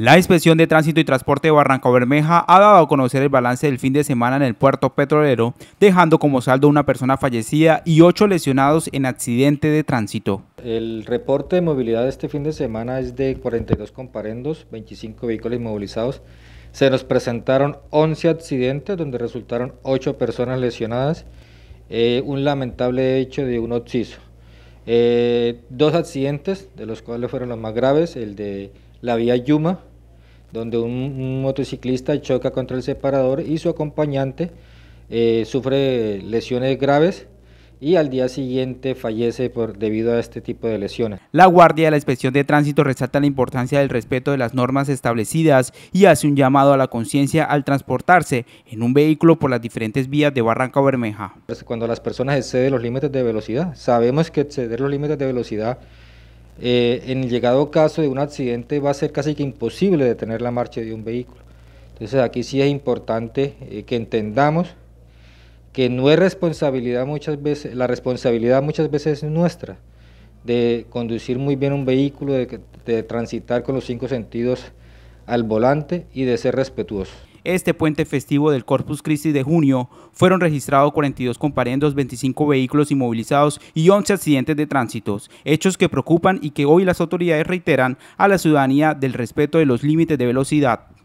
La Inspección de Tránsito y Transporte de Barranco Bermeja ha dado a conocer el balance del fin de semana en el puerto petrolero, dejando como saldo una persona fallecida y ocho lesionados en accidente de tránsito. El reporte de movilidad de este fin de semana es de 42 comparendos, 25 vehículos inmovilizados. Se nos presentaron 11 accidentes donde resultaron ocho personas lesionadas, eh, un lamentable hecho de un occiso. Eh, dos accidentes, de los cuales fueron los más graves, el de la vía Yuma, donde un, motociclista choca contra el separador y su acompañante eh, sufre lesiones graves y al día siguiente fallece por, debido a este tipo de lesiones. La Guardia de la Inspección de Tránsito resalta la importancia del respeto de las normas establecidas y hace un llamado a la conciencia al transportarse en un vehículo por las diferentes vías de Barranca Bermeja. Cuando las personas exceden los límites de velocidad, sabemos que exceder los límites de velocidad eh, en el llegado caso de un accidente va a ser casi que imposible detener la marcha de un vehículo. Entonces aquí sí es importante eh, que entendamos que no es responsabilidad muchas veces, la responsabilidad muchas veces es nuestra, de conducir muy bien un vehículo, de, de transitar con los cinco sentidos al volante y de ser respetuosos este puente festivo del Corpus Christi de junio, fueron registrados 42 comparendos, 25 vehículos inmovilizados y 11 accidentes de tránsito, hechos que preocupan y que hoy las autoridades reiteran a la ciudadanía del respeto de los límites de velocidad.